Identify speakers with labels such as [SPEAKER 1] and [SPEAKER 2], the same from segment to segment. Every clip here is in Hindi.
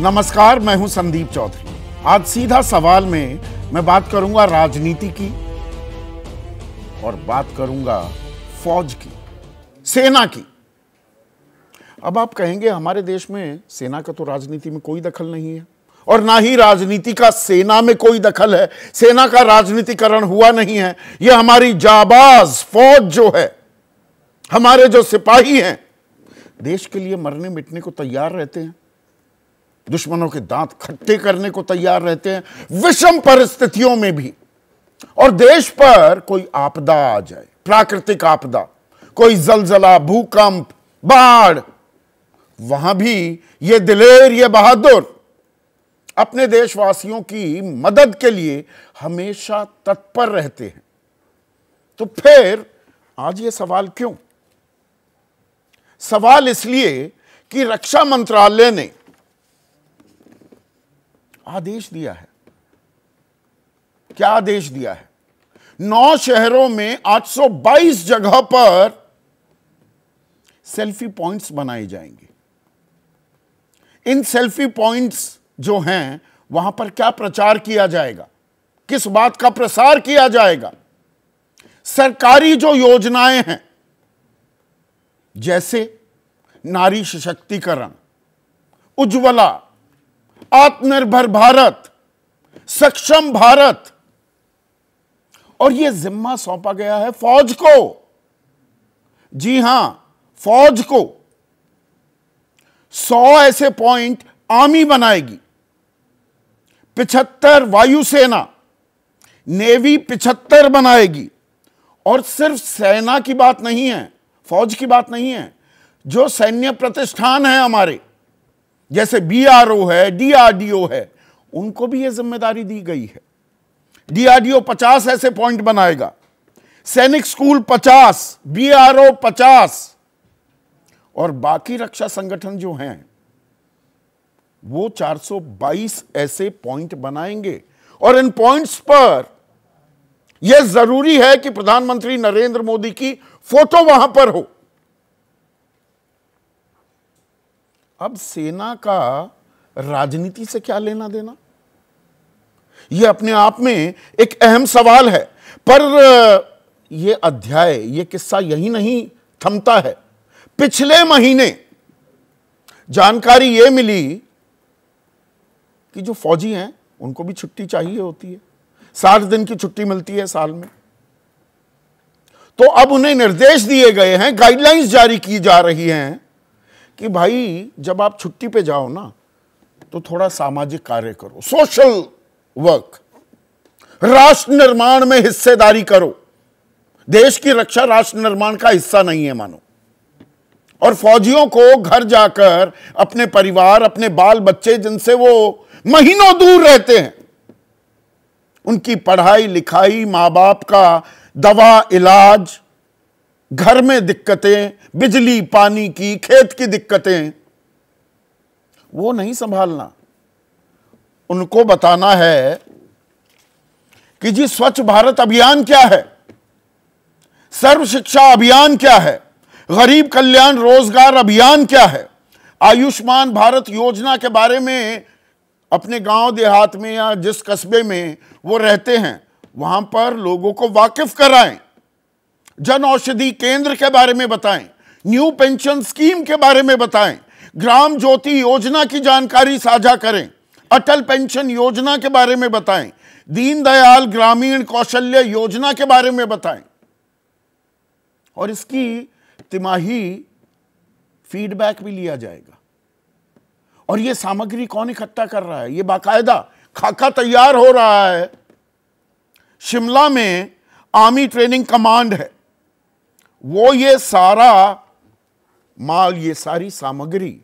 [SPEAKER 1] नमस्कार मैं हूं संदीप चौधरी आज सीधा सवाल में मैं बात करूंगा राजनीति की और बात करूंगा फौज की सेना की अब आप कहेंगे हमारे देश में सेना का तो राजनीति में कोई दखल नहीं है और ना ही राजनीति का सेना में कोई दखल है सेना का राजनीतिकरण हुआ नहीं है यह हमारी जाबाज फौज जो है हमारे जो सिपाही हैं देश के लिए मरने मिटने को तैयार रहते हैं दुश्मनों के दांत खट्टे करने को तैयार रहते हैं विषम परिस्थितियों में भी और देश पर कोई आपदा आ जाए प्राकृतिक आपदा कोई जलजला भूकंप बाढ़ वहां भी ये दिलेर ये बहादुर अपने देशवासियों की मदद के लिए हमेशा तत्पर रहते हैं तो फिर आज ये सवाल क्यों सवाल इसलिए कि रक्षा मंत्रालय ने आदेश दिया है क्या आदेश दिया है नौ शहरों में 822 जगह पर सेल्फी पॉइंट्स बनाए जाएंगे इन सेल्फी पॉइंट्स जो हैं वहां पर क्या प्रचार किया जाएगा किस बात का प्रसार किया जाएगा सरकारी जो योजनाएं हैं जैसे नारी सशक्तिकरण उज्ज्वला आत्मनिर्भर भारत सक्षम भारत और यह जिम्मा सौंपा गया है फौज को जी हां फौज को सौ ऐसे पॉइंट आर्मी बनाएगी पिछहत्तर वायुसेना नेवी पिछहत्तर बनाएगी और सिर्फ सेना की बात नहीं है फौज की बात नहीं है जो सैन्य प्रतिष्ठान है हमारे जैसे बीआरओ है डीआरडीओ है उनको भी ये जिम्मेदारी दी गई है डीआरडीओ 50 ऐसे पॉइंट बनाएगा सैनिक स्कूल 50 बीआरओ 50 और बाकी रक्षा संगठन जो हैं वो 422 ऐसे पॉइंट बनाएंगे और इन पॉइंट्स पर यह जरूरी है कि प्रधानमंत्री नरेंद्र मोदी की फोटो वहां पर हो अब सेना का राजनीति से क्या लेना देना यह अपने आप में एक अहम सवाल है पर यह अध्याय यह किस्सा यही नहीं थमता है पिछले महीने जानकारी यह मिली कि जो फौजी हैं उनको भी छुट्टी चाहिए होती है साठ दिन की छुट्टी मिलती है साल में तो अब उन्हें निर्देश दिए गए हैं गाइडलाइंस जारी की जा रही हैं कि भाई जब आप छुट्टी पे जाओ ना तो थोड़ा सामाजिक कार्य करो सोशल वर्क राष्ट्र निर्माण में हिस्सेदारी करो देश की रक्षा राष्ट्र निर्माण का हिस्सा नहीं है मानो और फौजियों को घर जाकर अपने परिवार अपने बाल बच्चे जिनसे वो महीनों दूर रहते हैं उनकी पढ़ाई लिखाई मां बाप का दवा इलाज घर में दिक्कतें बिजली पानी की खेत की दिक्कतें वो नहीं संभालना उनको बताना है कि जी स्वच्छ भारत अभियान क्या है सर्व शिक्षा अभियान क्या है गरीब कल्याण रोजगार अभियान क्या है आयुष्मान भारत योजना के बारे में अपने गांव देहात में या जिस कस्बे में वो रहते हैं वहां पर लोगों को वाकिफ कराएं जन औषधि केंद्र के बारे में बताएं न्यू पेंशन स्कीम के बारे में बताएं ग्राम ज्योति योजना की जानकारी साझा करें अटल पेंशन योजना के बारे में बताएं दीनदयाल ग्रामीण कौशल्य योजना के बारे में बताएं और इसकी तिमाही फीडबैक भी लिया जाएगा और यह सामग्री कौन इकट्ठा कर रहा है यह बाकायदा खाका तैयार हो रहा है शिमला में आर्मी ट्रेनिंग कमांड है वो ये सारा माल ये सारी सामग्री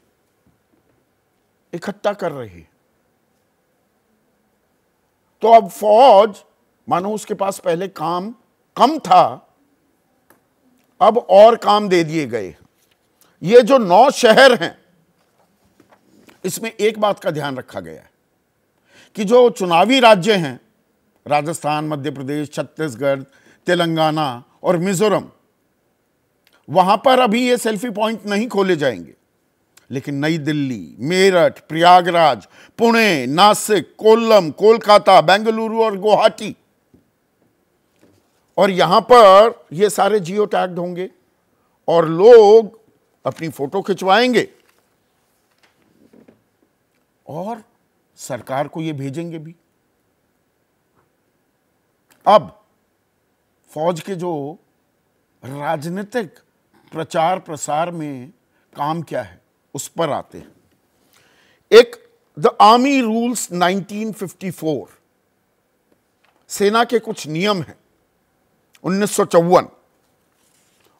[SPEAKER 1] इकट्ठा कर रही है तो अब फौज मानो उसके पास पहले काम कम था अब और काम दे दिए गए ये जो नौ शहर हैं इसमें एक बात का ध्यान रखा गया है कि जो चुनावी राज्य हैं राजस्थान मध्य प्रदेश छत्तीसगढ़ तेलंगाना और मिजोरम वहां पर अभी ये सेल्फी पॉइंट नहीं खोले जाएंगे लेकिन नई दिल्ली मेरठ प्रयागराज पुणे नासिक कोल्लम कोलकाता बेंगलुरु और गुवाहाटी और यहां पर ये सारे जियो टैग्ड होंगे और लोग अपनी फोटो खिंचवाएंगे और सरकार को ये भेजेंगे भी अब फौज के जो राजनीतिक प्रचार प्रसार में काम क्या है उस पर आते हैं एक द आर्मी रूल्स 1954 सेना के कुछ नियम हैं उन्नीस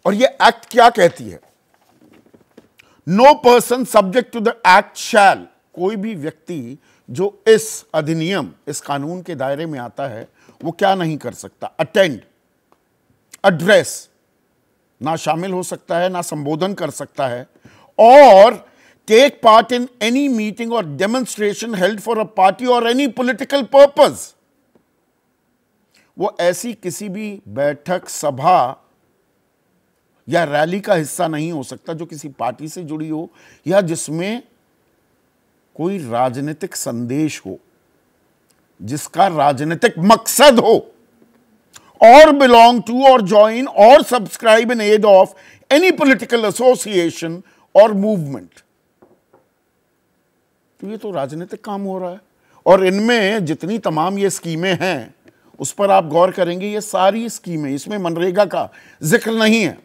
[SPEAKER 1] और ये एक्ट क्या कहती है no person subject to the act shall कोई भी व्यक्ति जो इस अधिनियम इस कानून के दायरे में आता है वो क्या नहीं कर सकता अटेंड एड्रेस ना शामिल हो सकता है ना संबोधन कर सकता है और take part in any meeting और demonstration held for a party और एनी पॉलिटिकल पर्पज वो ऐसी किसी भी बैठक सभा या रैली का हिस्सा नहीं हो सकता जो किसी पार्टी से जुड़ी हो या जिसमें कोई राजनीतिक संदेश हो जिसका राजनीतिक मकसद हो or belong to or join or subscribe in aid of any political association or movement. तो ये तो राजनीतिक काम हो रहा है और इनमें जितनी तमाम ये स्कीमें हैं उस पर आप गौर करेंगे ये सारी स्कीमें इसमें मनरेगा का जिक्र नहीं है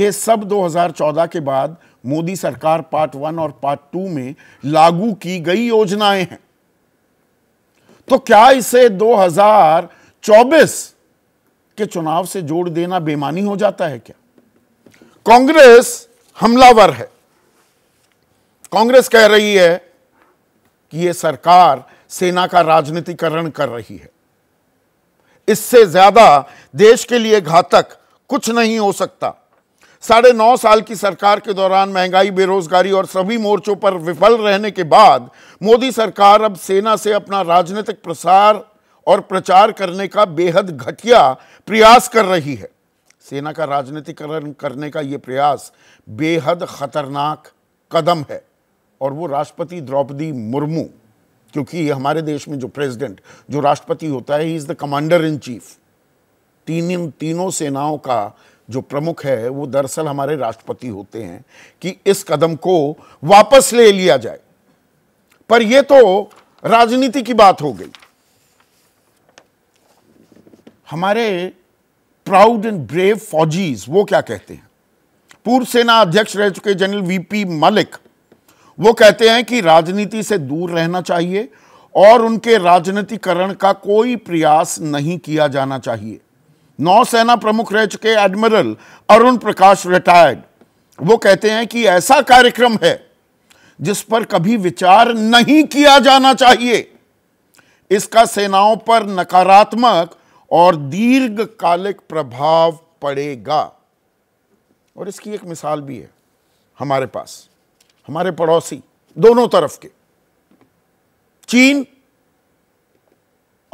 [SPEAKER 1] ये सब 2014 के बाद मोदी सरकार पार्ट वन और पार्ट टू में लागू की गई योजनाएं हैं तो क्या इसे 24 के चुनाव से जोड़ देना बेमानी हो जाता है क्या कांग्रेस हमलावर है कांग्रेस कह रही है कि यह सरकार सेना का राजनीतिकरण कर रही है इससे ज्यादा देश के लिए घातक कुछ नहीं हो सकता साढ़े नौ साल की सरकार के दौरान महंगाई बेरोजगारी और सभी मोर्चों पर विफल रहने के बाद मोदी सरकार अब सेना से अपना राजनीतिक प्रसार और प्रचार करने का बेहद घटिया प्रयास कर रही है सेना का राजनीतिकरण करने का यह प्रयास बेहद खतरनाक कदम है और वो राष्ट्रपति द्रौपदी मुर्मू क्योंकि हमारे देश में जो प्रेसिडेंट जो राष्ट्रपति होता है he is the commander in chief तीन तीनों सेनाओं का जो प्रमुख है वो दरअसल हमारे राष्ट्रपति होते हैं कि इस कदम को वापस ले लिया जाए पर ये तो राजनीति की बात हो गई हमारे प्राउड एंड ब्रेव फौजीज वो क्या कहते हैं पूर्व सेना अध्यक्ष रह चुके जनरल वीपी मलिक वो कहते हैं कि राजनीति से दूर रहना चाहिए और उनके राजनीतिकरण का कोई प्रयास नहीं किया जाना चाहिए नौसेना प्रमुख रह चुके एडमिरल अरुण प्रकाश रिटायर्ड वो कहते हैं कि ऐसा कार्यक्रम है जिस पर कभी विचार नहीं किया जाना चाहिए इसका सेनाओं पर नकारात्मक और दीर्घकालिक प्रभाव पड़ेगा और इसकी एक मिसाल भी है हमारे पास हमारे पड़ोसी दोनों तरफ के चीन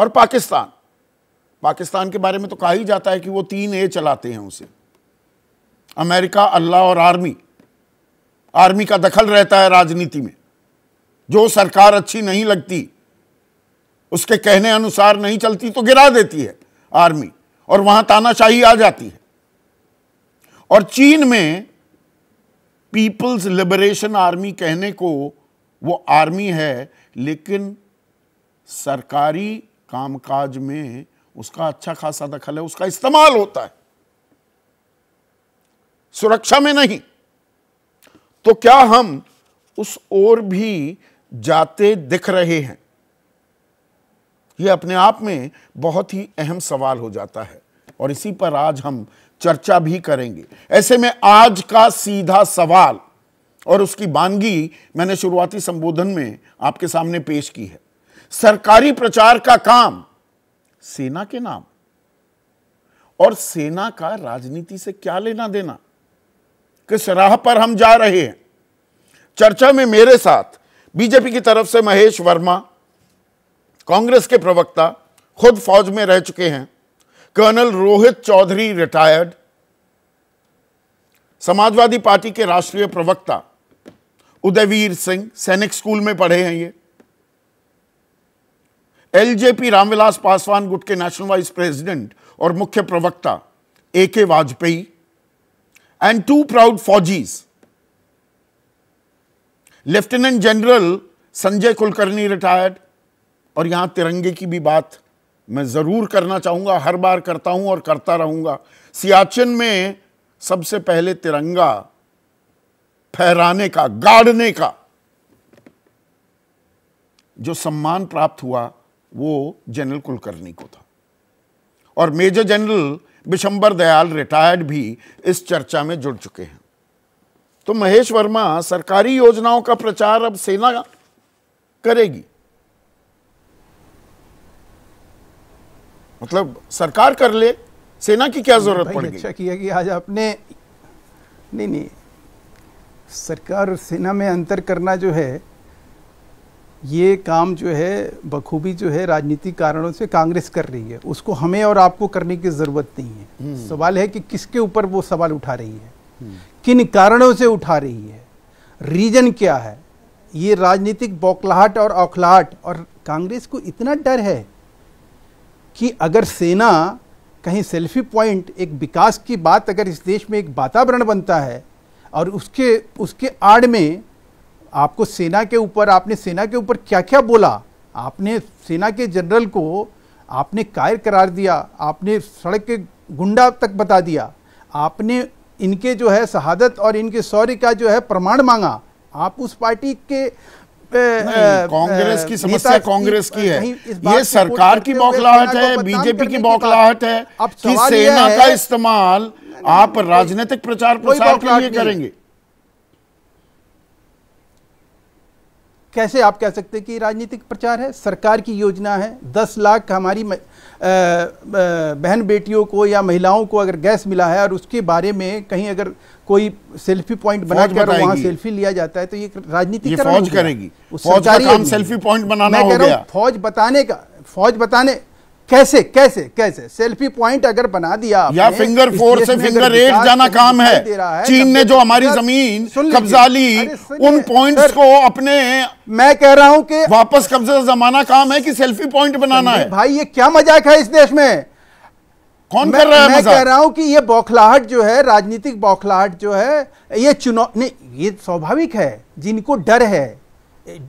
[SPEAKER 1] और पाकिस्तान पाकिस्तान के बारे में तो कहा ही जाता है कि वो तीन ए चलाते हैं उसे अमेरिका अल्लाह और आर्मी आर्मी का दखल रहता है राजनीति में जो सरकार अच्छी नहीं लगती उसके कहने अनुसार नहीं चलती तो गिरा देती है आर्मी और वहां तानाशाही आ जाती है और चीन में पीपल्स लिबरेशन आर्मी कहने को वो आर्मी है लेकिन सरकारी कामकाज में उसका अच्छा खासा दखल है उसका इस्तेमाल होता है सुरक्षा में नहीं तो क्या हम उस ओर भी जाते दिख रहे हैं ये अपने आप में बहुत ही अहम सवाल हो जाता है और इसी पर आज हम चर्चा भी करेंगे ऐसे में आज का सीधा सवाल और उसकी बानगी मैंने शुरुआती संबोधन में आपके सामने पेश की है सरकारी प्रचार का काम सेना के नाम और सेना का राजनीति से क्या लेना देना किस राह पर हम जा रहे हैं चर्चा में मेरे साथ बीजेपी की तरफ से महेश वर्मा कांग्रेस के प्रवक्ता खुद फौज में रह चुके हैं colonel Rohit Chaudhary retired Samajwadi Party के राष्ट्रीय प्रवक्ता उदयवीर सिंह सैनिक स्कूल में पढ़े हैं ये एलजेपी रामविलास पासवान गुट के नेशनल वाइस प्रेसिडेंट और मुख्य प्रवक्ता A K Vajpayee and two proud फौजीज lieutenant general Sanjay Kulkarni retired और यहाँ तिरंगे की भी बात मैं ज़रूर करना चाहूँगा हर बार करता हूँ और करता रहूँगा सियाचिन में सबसे पहले तिरंगा फहराने का गाड़ने का जो सम्मान प्राप्त हुआ वो जनरल कुलकर्णी को था और major general Bishambar Dayal retired भी इस चर्चा में जुड़ चुके हैं तो महेश वर्मा सरकारी योजनाओं का प्रचार अब सेना करेगी मतलब सरकार कर ले सेना की क्या जरूरत पड़ेगी अच्छा किया कि आज आपने नहीं नहीं सरकार और सेना
[SPEAKER 2] में अंतर करना जो है ये काम जो है बखूबी जो है राजनीतिक कारणों से कांग्रेस कर रही है उसको हमें और आपको करने की ज़रूरत नहीं है हम्म। सवाल है कि किसके ऊपर वो सवाल उठा रही है हम्म। किन कारणों से उठा रही है रीजन क्या है ये राजनीतिक बौखलाहट और औखलाहट और कांग्रेस को इतना डर है कि अगर सेना कहीं सेल्फी पॉइंट एक विकास की बात अगर इस देश में एक वातावरण बनता है और उसके उसके आड़ में आपको सेना के ऊपर आपने सेना के ऊपर क्या क्या बोला आपने सेना के जनरल को आपने कायर करार दिया आपने सड़क के गुंडा तक बता दिया आपने इनके जो है शहादत और इनके शौर्य का जो है प्रमाण मांगा आप उस पार्टी के कांग्रेस की समस्या कांग्रेस की है ये सरकार की बौखलाहट है बीजेपी की बौखलाहट है कि सेना का
[SPEAKER 1] इस्तेमाल आप राजनीतिक प्रचार प्रसार के लिए करेंगे
[SPEAKER 2] कैसे आप कह सकते कि राजनीतिक प्रचार है सरकार की योजना है दस लाख हमारी बहन बेटियों को या महिलाओं को अगर गैस मिला है और उसके बारे में कहीं अगर कोई सेल्फी पॉइंट बनाकर वहां सेल्फी लिया जाता है तो ये राजनीति फौज करेगी फौज का काम सेल्फी पॉइंट बनाना हो गया फौज बताने का फौज बताने कैसे कैसे कैसे सेल्फी पॉइंट अगर बना दिया या फिंगर फोर से फिंगर एट जाना काम है, चीन ने जो हमारी जमीन कब्जा ली
[SPEAKER 1] उन पॉइंट्स को अपने मैं कह रहा हूं कि वापस कब्जा जमाना काम है कि सेल्फी पॉइंट बनाना है भाई ये क्या मजाक है इस देश में कौन कर रहा है मैं कह रहा हूं कि ये
[SPEAKER 2] बौखलाहट जो है राजनीतिक बौखलाहट जो है ये चुनाव नहीं ये स्वाभाविक है जिनको डर है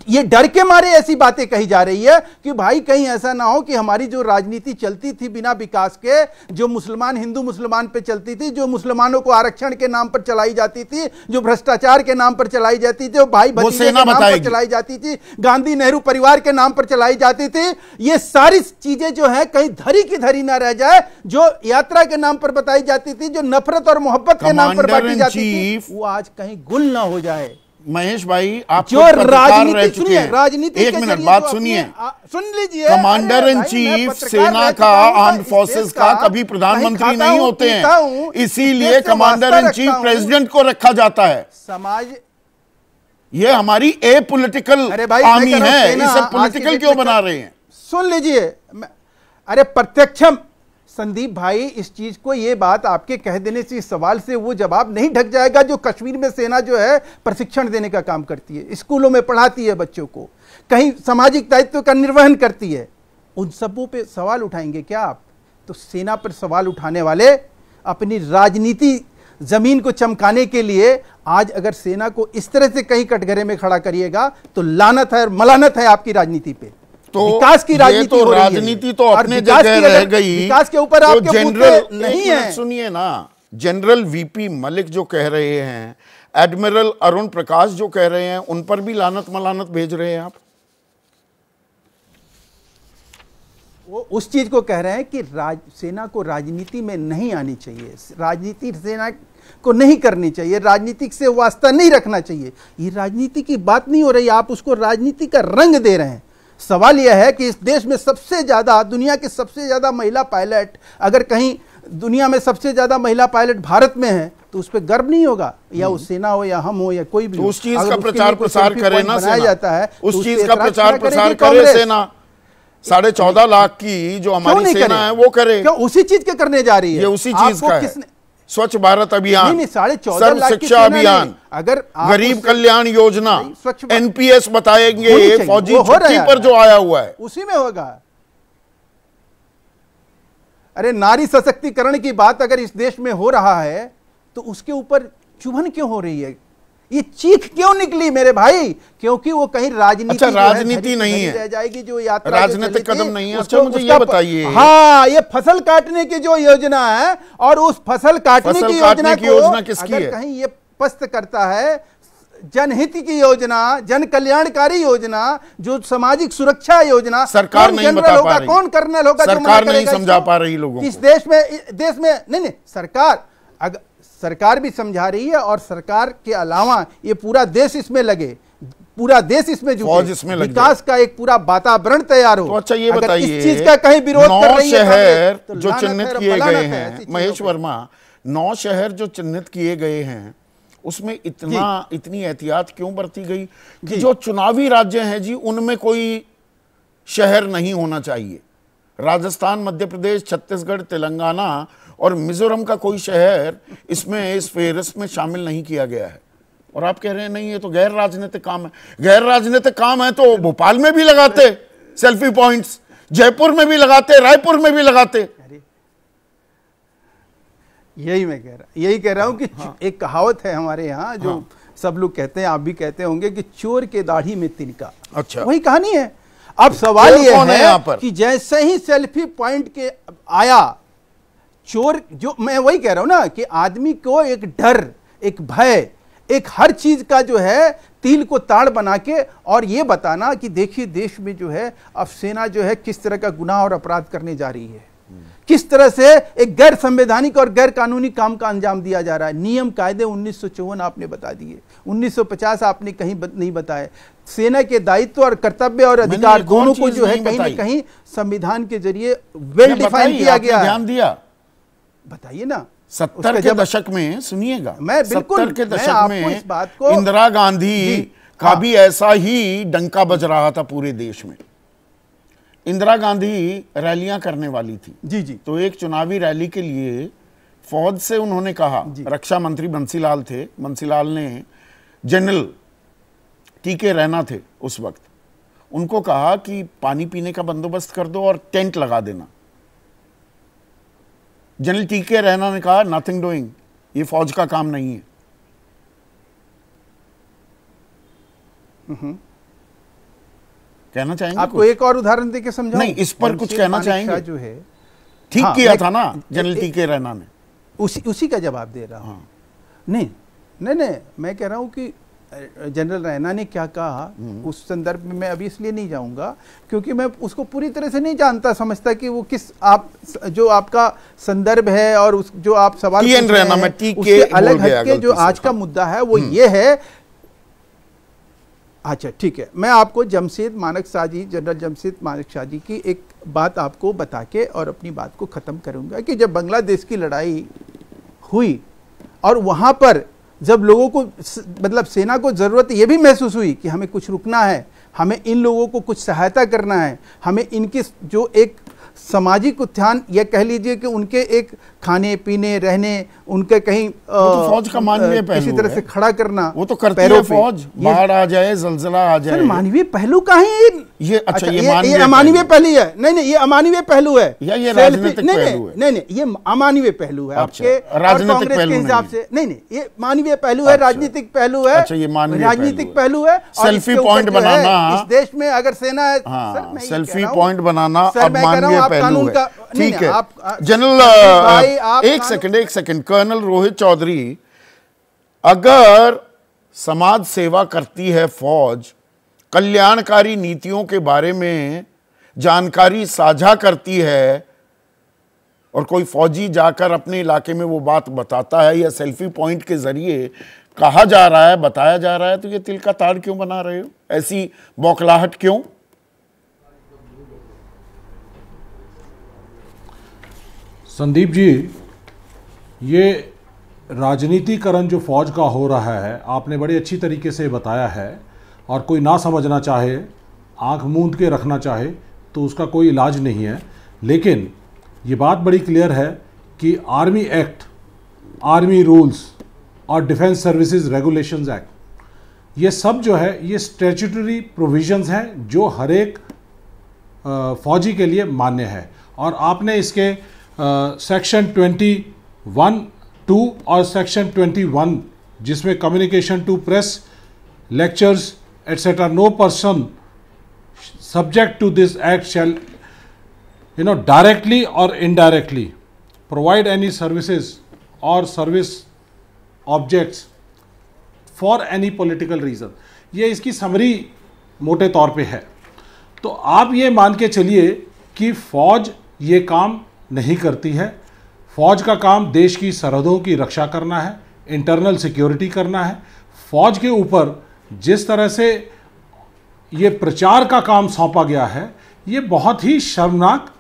[SPEAKER 2] ये डर के मारे ऐसी बातें कही जा रही है कि भाई कहीं ऐसा ना हो कि हमारी जो राजनीति चलती थी बिना विकास के जो मुसलमान हिंदू मुसलमान पे चलती थी जो मुसलमानों को आरक्षण के नाम पर चलाई जाती थी जो भ्रष्टाचार के नाम पर चलाई जाती थी जो भाई के नाम पर चलाई जाती थी गांधी नेहरू परिवार के नाम पर चलाई जाती थी ये सारी चीजें जो है कहीं धरी की धरी ना रह जाए जो यात्रा के नाम पर बताई जाती थी जो नफरत और मोहब्बत के नाम पर बांटी जाती थी वो आज कहीं गुल ना हो जाए महेश
[SPEAKER 1] भाई आप जो राजनीति सुनिए राजनीति एक मिनट बात तो सुनिए
[SPEAKER 2] सुन लीजिए कमांडर इन चीफ सेना का
[SPEAKER 1] आर्म फोर्सेस का कभी प्रधानमंत्री नहीं होते हैं इसीलिए कमांडर इन चीफ प्रेसिडेंट को रखा जाता है समाज ये हमारी ए पोलिटिकल आर्मी है इसे पोलिटिकल क्यों बना रहे हैं सुन
[SPEAKER 2] लीजिए अरे प्रत्यक्षम संदीप भाई इस चीज को ये बात आपके कह देने से इस सवाल से वो जवाब नहीं ढक जाएगा जो कश्मीर में सेना जो है प्रशिक्षण देने का काम करती है स्कूलों में पढ़ाती है बच्चों को कहीं सामाजिक दायित्व का निर्वहन करती है उन सबों पे सवाल उठाएंगे क्या आप तो सेना पर सवाल उठाने वाले अपनी राजनीति जमीन को चमकाने के लिए आज अगर सेना को इस तरह से कहीं कटघरे में खड़ा करिएगा तो लानत है और मलानत है आपकी राजनीति पर तो विकास की राजनीति तो राजनीति तो अपने जगह रह गई विकास के ऊपर तो आपके जनरल नहीं है
[SPEAKER 1] सुनिए ना जनरल वीपी मलिक जो कह रहे हैं एडमिरल अरुण प्रकाश जो कह रहे हैं उन पर भी लानत मलानत भेज रहे हैं आप
[SPEAKER 2] वो उस चीज को कह रहे हैं कि राज सेना को राजनीति में नहीं आनी चाहिए राजनीति सेना को नहीं करनी चाहिए राजनीतिक से वास्ता नहीं रखना चाहिए ये राजनीति की बात नहीं हो रही आप उसको राजनीति का रंग दे रहे हैं सवाल यह है कि इस देश में सबसे ज़्यादा दुनिया की सबसे ज़्यादा महिला पायलट अगर कहीं दुनिया में सबसे ज़्यादा महिला पायलट भारत में है तो उस पर गर्व नहीं होगा या उस हम्म। सेना हो या हम हो या कोई भी तो उस चीज का प्रचार प्रसार करे ना सेना जाता है उस तो चीज का प्रचार प्रसार करे सेना
[SPEAKER 1] साढ़े चौदह लाख की जो हमारी सेना है वो करे क्या उसी चीज के करने जा रही है उसी चीज का किसने स्वच्छ भारत अभियान साढ़े चौदह सर्व शिक्षा अभियान अगर गरीब कल्याण योजना एनपीएस बताएंगे फौजी छुट्टी पर जो आया हुआ है
[SPEAKER 2] उसी में होगा अरे नारी सशक्तिकरण की बात अगर इस देश में हो रहा है तो उसके ऊपर चुभन क्यों हो रही है ये चीख क्यों निकली मेरे भाई क्योंकि वो कहीं राजनीति अच्छा, राजनीति नहीं है रह जाएगी जो
[SPEAKER 1] यात्रा राजनीतिक कदम नहीं है अच्छा मुझे ये बताइए
[SPEAKER 2] हाँ ये फसल काटने की जो योजना है और उस फसल काटने की योजना की योजना किसकी है कहीं ये पस्त करता है जनहित की योजना जन कल्याणकारी योजना जो सामाजिक सुरक्षा योजना सरकार नहीं बता होगा कौन कर्नल होगा सरकार नहीं समझा पा रही लोगों इस देश में देश में नहीं नहीं सरकार अगर सरकार भी समझा रही है और सरकार के अलावा ये पूरा देश इसमें लगे पूरा देश इसमें जुटे विकास का एक पूरा वातावरण तैयार हो तो अच्छा ये बताइए इस चीज का कहीं विरोध कर रही तो शहर तो जो चिन्हित किए गए हैं
[SPEAKER 1] महेश वर्मा नौ शहर जो चिन्हित किए गए हैं उसमें इतना इतनी एहतियात क्यों बरती गई कि जो चुनावी राज्य हैं जी उनमें कोई शहर नहीं होना चाहिए राजस्थान मध्य प्रदेश छत्तीसगढ़ तेलंगाना और मिजोरम का कोई शहर इसमें इस फेहरिस्त में शामिल नहीं किया गया है और आप कह रहे हैं नहीं ये तो गैर राजनीतिक काम है गैर राजनीतिक काम है तो भोपाल में भी लगाते सेल्फी पॉइंट्स जयपुर में भी लगाते रायपुर में भी लगाते
[SPEAKER 2] यही मैं कह रहा यही कह रहा हूं कि हाँ। एक कहावत है हमारे यहाँ जो हाँ। सब लोग कहते हैं आप भी कहते होंगे कि चोर के दाढ़ी में तिनका अच्छा वही कहानी है अब सवाल ये है, है कि जैसे ही सेल्फी पॉइंट के आया चोर जो मैं वही कह रहा हूं ना कि आदमी को एक डर एक भय एक हर चीज़ का जो है तिल को ताड़ बना के और ये बताना कि देखिए देश में जो है अब सेना जो है किस तरह का गुनाह और अपराध करने जा रही है किस तरह से एक गैर संवैधानिक और गैर कानूनी काम का अंजाम दिया जा रहा है नियम कायदे उन्नीस आपने बता दिए 1950 आपने कहीं बत, नहीं बताए सेना के दायित्व और कर्तव्य और अधिकार दोनों को जो है कहीं ना कहीं संविधान के जरिए वेल डिफाइन किया गया ध्यान दिया बताइए ना सत्तर के दशक
[SPEAKER 1] में सुनिएगा मैं बिल्कुल के दशक में इस बात को इंदिरा गांधी का हाँ। भी ऐसा ही डंका बज रहा था पूरे देश में इंदिरा गांधी रैलियां करने वाली थी जी जी तो एक चुनावी रैली के लिए फौज से उन्होंने कहा रक्षा मंत्री बंसीलाल थे बंसीलाल ने जनरल टीके रहना थे उस वक्त उनको कहा कि पानी पीने का बंदोबस्त कर दो और टेंट लगा देना जनरल टी के रहना ने कहा नथिंग डूइंग ये फौज का काम नहीं है कहना चाहेंगे आपको एक
[SPEAKER 2] और उदाहरण देके समझा नहीं इस पर कुछ कहना चाहेंगे जो है ठीक हाँ, किया था ना जनरल टी के रहना ने उसी उसी का जवाब दे रहा हूं हाँ। नहीं नहीं नहीं मैं कह रहा हूं कि जनरल रैना ने क्या कहा हम्म। उस संदर्भ में मैं अभी इसलिए नहीं जाऊंगा क्योंकि मैं उसको पूरी तरह से नहीं जानता समझता कि वो किस आप जो आपका संदर्भ है और उस जो आप सवाल रैना में उसके अलग हटके जो आज का मुद्दा है वो हम्म। ये है अच्छा ठीक है मैं आपको जमशेद मानक शाह जनरल जमशेद मानक शाह की एक बात आपको बता के और अपनी बात को ख़त्म करूंगा कि जब बांग्लादेश की लड़ाई हुई और वहां पर जब लोगों को मतलब सेना को ज़रूरत यह भी महसूस हुई कि हमें कुछ रुकना है हमें इन लोगों को कुछ सहायता करना है हमें इनकी जो एक सामाजिक उत्थान या कह लीजिए कि उनके एक खाने पीने रहने उनके कहीं आ, तो फौज का मानवीय पहलू तरह से खड़ा करना वो तो करते हैं फौज बाढ़ आ
[SPEAKER 1] जाए जलजला आ जाए
[SPEAKER 2] मानवीय पहलू का ही
[SPEAKER 1] ये अच्छा, अच्छा ये, ये, अमानवीय
[SPEAKER 2] पहलू है नहीं नहीं ये अमानवीय पहलू है या ये राजनीतिक पहलू है नहीं नहीं ये अमानवीय पहलू है अच्छा, आपके राजनीतिक पहलू के हिसाब से नहीं नहीं ये मानवीय पहलू है अच्छा। राजनीतिक पहलू है अच्छा ये मानवीय राजनीतिक पहलू है सेल्फी पॉइंट बनाना हाँ। इस देश में अगर सेना है हाँ,
[SPEAKER 1] सेल्फी पॉइंट बनाना अब मानवीय पहलू है ठीक है जनरल एक सेकंड एक सेकंड कर्नल रोहित चौधरी अगर समाज सेवा करती है फौज कल्याणकारी नीतियों के बारे में जानकारी साझा करती है और कोई फौजी जाकर अपने इलाके में वो बात बताता है या सेल्फी पॉइंट के जरिए कहा जा रहा है बताया जा रहा है तो ये तिल का ताड़ क्यों बना रहे हो ऐसी बौखलाहट क्यों
[SPEAKER 3] संदीप जी ये राजनीतिकरण जो फौज का हो रहा है आपने बड़ी अच्छी तरीके से बताया है और कोई ना समझना चाहे आंख मूंद के रखना चाहे तो उसका कोई इलाज नहीं है लेकिन ये बात बड़ी क्लियर है कि आर्मी एक्ट आर्मी रूल्स और डिफेंस सर्विसेज रेगुलेशंस एक्ट ये सब जो है ये स्टेचुटरी प्रोविजंस हैं जो हर एक फौजी के लिए मान्य है और आपने इसके सेक्शन ट्वेंटी वन टू और सेक्शन ट्वेंटी वन जिसमें communication to press lectures etcetera no person subject to this act shall you know directly और इनडायरेक्टली प्रोवाइड एनी सर्विसेज और service objects for any political reason ये इसकी समरी मोटे तौर पर है तो आप ये मान के चलिए कि फौज ये काम नहीं करती है फ़ौज का काम देश की सरहदों की रक्षा करना है इंटरनल सिक्योरिटी करना है फ़ौज के ऊपर जिस तरह से ये प्रचार का काम सौंपा गया है ये बहुत ही शर्मनाक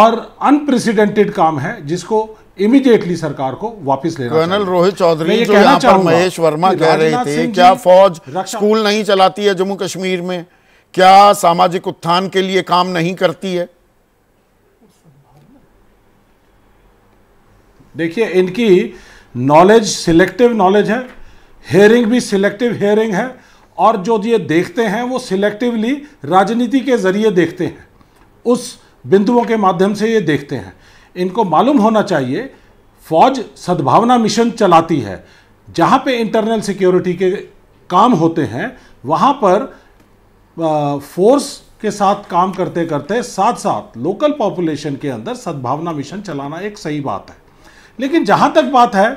[SPEAKER 3] और अनप्रेसिडेंटेड काम है जिसको इमीडिएटली सरकार को वापस लेना कर्नल
[SPEAKER 1] रोहित चौधरी जो यहाँ पर महेश वर्मा कह रहे थे क्या फौज स्कूल नहीं चलाती है जम्मू कश्मीर में क्या सामाजिक उत्थान के लिए काम नहीं करती है देखिए इनकी
[SPEAKER 3] नॉलेज सिलेक्टिव नॉलेज है हेयरिंग भी सिलेक्टिव हेयरिंग है और जो ये देखते हैं वो सिलेक्टिवली राजनीति के जरिए देखते हैं उस बिंदुओं के माध्यम से ये देखते हैं इनको मालूम होना चाहिए फौज सद्भावना मिशन चलाती है जहाँ पे इंटरनल सिक्योरिटी के काम होते हैं वहाँ पर फोर्स के साथ काम करते करते साथ साथ लोकल पॉपुलेशन के अंदर सद्भावना मिशन चलाना एक सही बात है लेकिन जहाँ तक बात है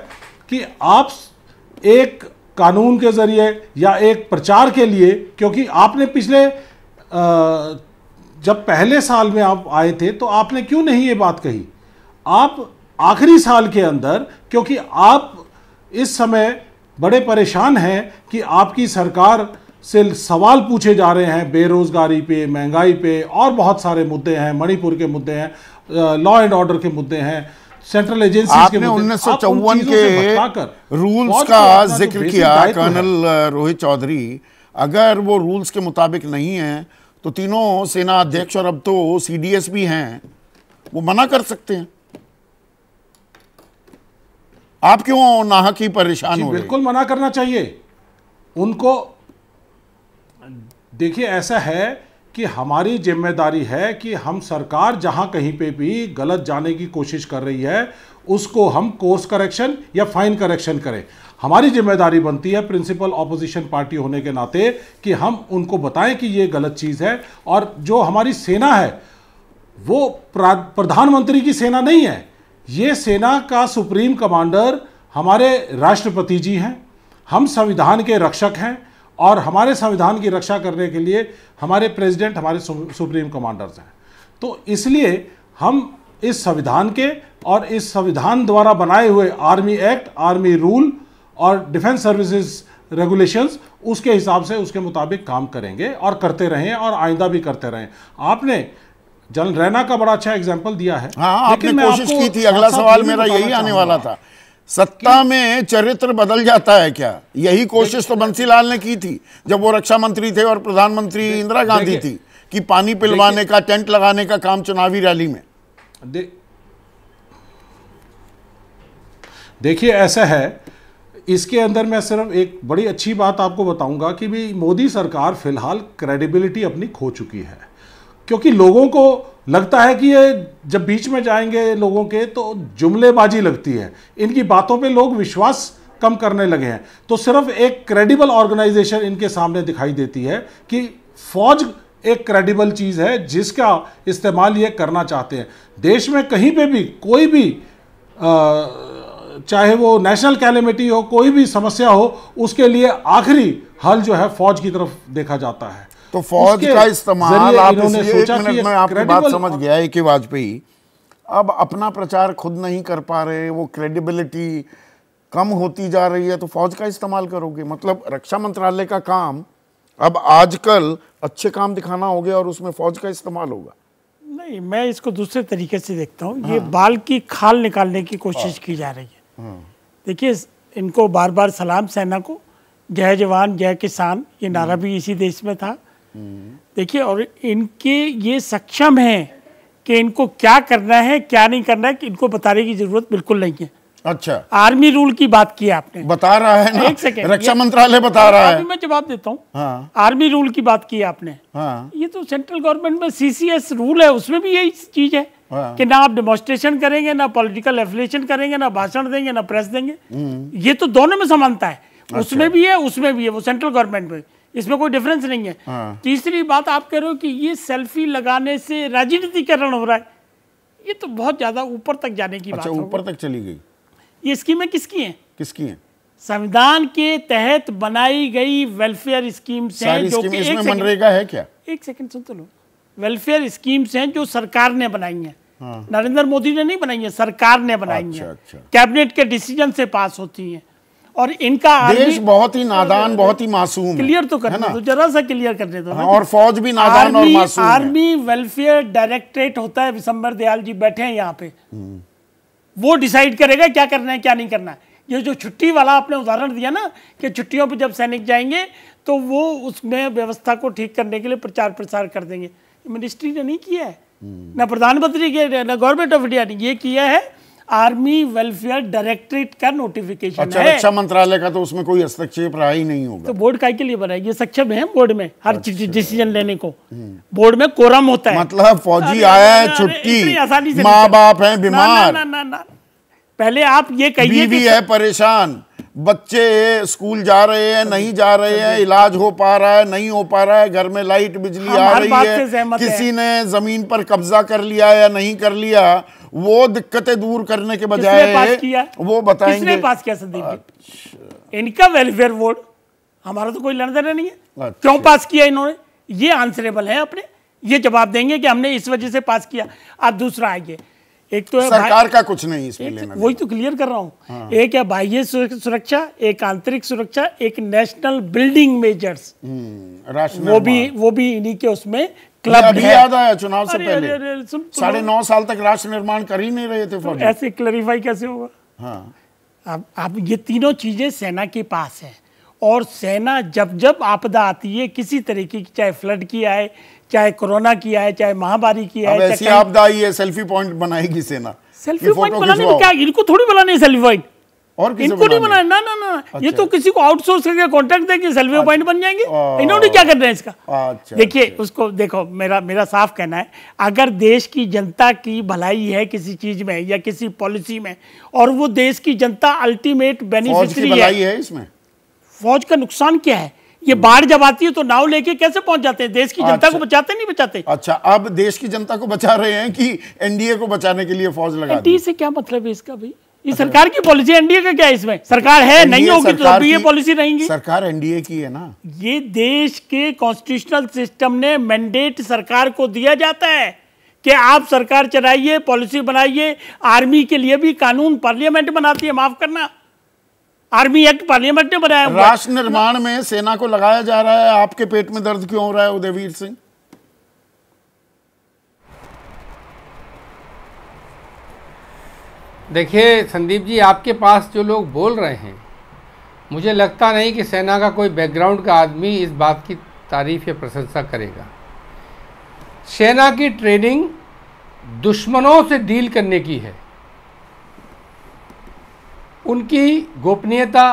[SPEAKER 3] कि आप एक कानून के ज़रिए या एक प्रचार के लिए क्योंकि आपने पिछले जब पहले साल में आप आए थे तो आपने क्यों नहीं ये बात कही आप आखिरी साल के अंदर क्योंकि आप इस समय बड़े परेशान हैं कि आपकी सरकार से सवाल पूछे जा रहे हैं बेरोज़गारी पे महंगाई पे और बहुत सारे मुद्दे हैं मणिपुर के मुद्दे हैं लॉ एंड ऑर्डर के मुद्दे हैं सेंट्रल एजेंसी आपने उन्नीस सौ चौवन के
[SPEAKER 1] रूल्स का जिक्र किया कर्नल रोहित चौधरी अगर वो रूल्स के मुताबिक नहीं है तो तीनों सेना अध्यक्ष और अब तो सीडीएस भी हैं वो मना कर सकते हैं आप क्यों नाहक ही परेशान हो बिल्कुल मना करना चाहिए उनको
[SPEAKER 3] देखिए ऐसा है कि हमारी जिम्मेदारी है कि हम सरकार जहां कहीं पे भी गलत जाने की कोशिश कर रही है उसको हम कोर्स करेक्शन या फाइन करेक्शन करें हमारी जिम्मेदारी बनती है प्रिंसिपल ऑपोजिशन पार्टी होने के नाते कि हम उनको बताएं कि ये गलत चीज़ है और जो हमारी सेना है वो प्रधानमंत्री की सेना नहीं है ये सेना का सुप्रीम कमांडर हमारे राष्ट्रपति जी हैं हम संविधान के रक्षक हैं और हमारे संविधान की रक्षा करने के लिए हमारे प्रेसिडेंट हमारे सुप्रीम कमांडर्स हैं तो इसलिए हम इस संविधान के और इस संविधान द्वारा बनाए हुए आर्मी एक्ट आर्मी रूल और डिफेंस सर्विसेज रेगुलेशंस उसके हिसाब से उसके मुताबिक काम करेंगे और करते रहें और आइंदा भी करते रहें आपने जनरल रैना
[SPEAKER 1] का बड़ा अच्छा एग्जाम्पल दिया है हाँ, आपने कोशिश की थी अगला अच्छा सवाल मेरा यही आने वाला था सत्ता में चरित्र बदल जाता है क्या यही कोशिश तो बंसीलाल ने की थी जब वो रक्षा मंत्री थे और प्रधानमंत्री इंदिरा गांधी थी कि पानी पिलवाने का टेंट लगाने का काम चुनावी रैली में
[SPEAKER 3] दे, देखिए ऐसा है इसके अंदर मैं सिर्फ एक बड़ी अच्छी बात आपको बताऊंगा कि भी मोदी सरकार फिलहाल क्रेडिबिलिटी अपनी खो चुकी है क्योंकि लोगों को लगता है कि ये जब बीच में जाएंगे लोगों के तो जुमलेबाजी लगती है इनकी बातों पे लोग विश्वास कम करने लगे हैं तो सिर्फ एक क्रेडिबल ऑर्गेनाइजेशन इनके सामने दिखाई देती है कि फौज एक क्रेडिबल चीज़ है जिसका इस्तेमाल ये करना चाहते हैं देश में कहीं पे भी कोई भी आ, चाहे वो नेशनल कैलेमिटी हो कोई भी समस्या हो उसके लिए आखिरी हल जो है फौज की
[SPEAKER 1] तरफ देखा जाता है तो फौज का इस्तेमाल आप एक मिनट में आपकी बात समझ गया है कि वाजपेयी अब अपना प्रचार खुद नहीं कर पा रहे वो क्रेडिबिलिटी कम होती जा रही है तो फौज का इस्तेमाल करोगे मतलब रक्षा मंत्रालय का काम अब आजकल अच्छे काम दिखाना हो गया और उसमें फौज का इस्तेमाल होगा
[SPEAKER 4] नहीं मैं इसको दूसरे तरीके से देखता हूँ हाँ। ये बाल की खाल निकालने की कोशिश हाँ। की जा रही है हाँ। देखिए इनको बार बार सलाम सेना को जय जवान जय किसान ये नारा हाँ। भी इसी देश में था देखिए और इनके ये सक्षम हैं कि इनको क्या करना है क्या नहीं करना है कि इनको बताने की जरूरत बिल्कुल नहीं है अच्छा आर्मी रूल की बात की आपने बता रहा है ना एक सेकेंड रक्षा मंत्रालय बता रहा है मैं जवाब देता हूँ हाँ। आर्मी रूल की बात की आपने हाँ। ये तो सेंट्रल गवर्नमेंट में सीसीएस रूल है उसमें भी यही चीज है हाँ। कि ना आप डेमोस्ट्रेशन करेंगे ना पॉलिटिकल एफिलेशन करेंगे ना भाषण देंगे ना प्रेस देंगे हम्म। ये तो दोनों में समानता है अच्छा। उसमें भी है उसमें भी है वो सेंट्रल गवर्नमेंट में इसमें कोई डिफरेंस नहीं है हाँ। तीसरी बात आप कह रहे हो कि ये सेल्फी लगाने से राजनीतिकरण हो रहा है ये तो बहुत ज्यादा ऊपर तक जाने की अच्छा, बात ऊपर तक चली गई ये स्कीमें किसकी हैं किसकी हैं संविधान के तहत बनाई गई वेलफेयर स्कीम्स हैं जो कि एक मनरेगा है क्या एक सेकंड सुन तो लो वेलफेयर स्कीम्स हैं जो सरकार ने बनाई है हाँ। नरेंद्र मोदी ने नहीं बनाई है सरकार ने बनाई अच्छा, है कैबिनेट अच्छा। के डिसीजन से पास होती है और इनका देश बहुत ही नादान बहुत ही मासूम क्लियर तो करना तो जरा सा क्लियर करने दो हाँ, और फौज भी नादान और मासूम आर्मी वेलफेयर डायरेक्टरेट होता है विशंबर दयाल जी बैठे हैं यहाँ पे वो डिसाइड करेगा क्या करना है क्या नहीं करना ये जो छुट्टी वाला आपने उदाहरण दिया ना कि छुट्टियों पर जब सैनिक जाएंगे तो वो उसमें व्यवस्था को ठीक करने के लिए प्रचार प्रसार कर देंगे मिनिस्ट्री ने नहीं किया है हम्म। ना प्रधानमंत्री के ना गवर्नमेंट ऑफ इंडिया ने ये किया है आर्मी वेलफेयर डायरेक्टरेट का नोटिफिकेशन अच्छा, है रक्षा
[SPEAKER 1] मंत्रालय का तो उसमें कोई हस्तक्षेप रहा ही नहीं होगा तो
[SPEAKER 4] बोर्ड का के लिए बना ये सक्षम है बोर्ड में हर अच्छा। डिसीजन लेने को बोर्ड हम्म। में कोरम होता है मतलब फौजी आया है
[SPEAKER 1] छुट्टी माँ बाप है बीमार पहले आप ये कहिए भी है परेशान बच्चे स्कूल जा रहे हैं नहीं जा रहे हैं इलाज हो पा रहा है नहीं हो पा रहा है घर में लाइट बिजली आ रही है किसी ने जमीन पर कब्जा कर लिया या नहीं कर लिया वो दिक्कतें दूर करने के बजाय वो बताएंगे किसने पास किया संदीप इनका वेलफेयर बोर्ड हमारा तो कोई लेना देना नहीं है अच्छा। क्यों पास
[SPEAKER 4] किया इन्होंने ये आंसरेबल है अपने ये जवाब देंगे कि हमने इस वजह से पास किया आप दूसरा आइए एक तो है सरकार का कुछ नहीं इसमें लेना वही तो क्लियर कर रहा हूं हाँ। एक है बाह्य सुरक्षा एक आंतरिक सुरक्षा एक नेशनल बिल्डिंग मेजर्स वो भी वो भी इन्हीं के उसमें क्लब अभी याद आया चुनाव से पहले साढ़े नौ साल तक राष्ट्र निर्माण कर ही नहीं रहे थे ऐसे क्लरिफाई कैसे होगा हाँ। अब आप ये तीनों चीजें सेना के पास है और सेना जब जब आपदा आती है किसी तरीके की चाहे फ्लड की आए चाहे कोरोना की आए चाहे महामारी की आए ऐसी आपदा आई है सेल्फी पॉइंट बनाएगी सेना सेल्फी पॉइंट बनाने में क्या इनको थोड़ी बनाने सेल्फी पॉइंट और इनको नहीं बना ना ना ना अच्छा। ये तो किसी को आउटसोर्स करके कॉन्ट्रैक्ट देंगे सलवे पॉइंट बन जाएंगे इन्होंने क्या करना है इसका
[SPEAKER 1] अच्छा, देखिए
[SPEAKER 4] अच्छा। उसको देखो मेरा मेरा साफ कहना है अगर देश की जनता की भलाई है किसी चीज में या किसी पॉलिसी में और वो देश की जनता अल्टीमेट बेनिफिशरी है, है इसमें फौज का नुकसान क्या है ये हम्म। बाढ़ जब आती है
[SPEAKER 1] तो नाव लेके कैसे पहुंच जाते हैं देश की जनता अच्छा। को बचाते नहीं बचाते अच्छा अब देश की जनता को बचा रहे हैं कि एनडीए को बचाने के लिए फौज लगा एनडीए
[SPEAKER 4] से क्या मतलब है इसका भाई ये सरकार की पॉलिसी एनडीए का क्या है इसमें सरकार है नहीं होगी तो भी ये पॉलिसी रहेंगी सरकार एनडीए की है ना ये देश के कॉन्स्टिट्यूशनल सिस्टम ने मैंडेट सरकार को दिया जाता है कि आप सरकार चलाइए पॉलिसी बनाइए आर्मी के लिए भी कानून पार्लियामेंट बनाती है माफ करना
[SPEAKER 1] आर्मी एक्ट पार्लियामेंट ने बनाया राष्ट्र निर्माण में सेना को लगाया जा रहा है आपके पेट में दर्द क्यों हो रहा है उदयवीर सिंह देखिए संदीप जी आपके पास जो
[SPEAKER 5] लोग बोल रहे हैं मुझे लगता नहीं कि सेना का कोई बैकग्राउंड का आदमी इस बात की तारीफ या प्रशंसा करेगा सेना की ट्रेनिंग दुश्मनों से डील करने की है उनकी गोपनीयता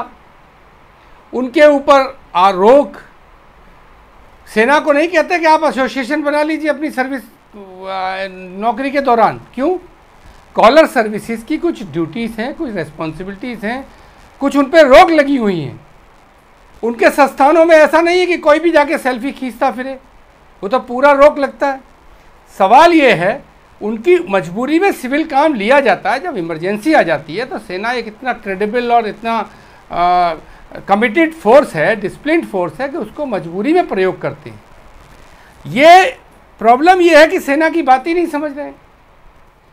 [SPEAKER 5] उनके ऊपर आरोप सेना को नहीं कहते कि आप एसोसिएशन बना लीजिए अपनी सर्विस नौकरी के दौरान क्यों कॉलर सर्विसेज की कुछ ड्यूटीज़ हैं कुछ रेस्पॉन्सिबिलिटीज़ हैं कुछ उन पर रोक लगी हुई हैं उनके संस्थानों में ऐसा नहीं है कि कोई भी जाके सेल्फी खींचता फिरे वो तो पूरा रोक लगता है सवाल ये है उनकी मजबूरी में सिविल काम लिया जाता है जब इमरजेंसी आ जाती है तो सेना एक इतना क्रेडिबल और इतना कमिटेड फोर्स है डिसप्लिन फोर्स है कि उसको मजबूरी में प्रयोग करते हैं ये प्रॉब्लम ये है कि सेना की बात ही नहीं समझ रहे हैं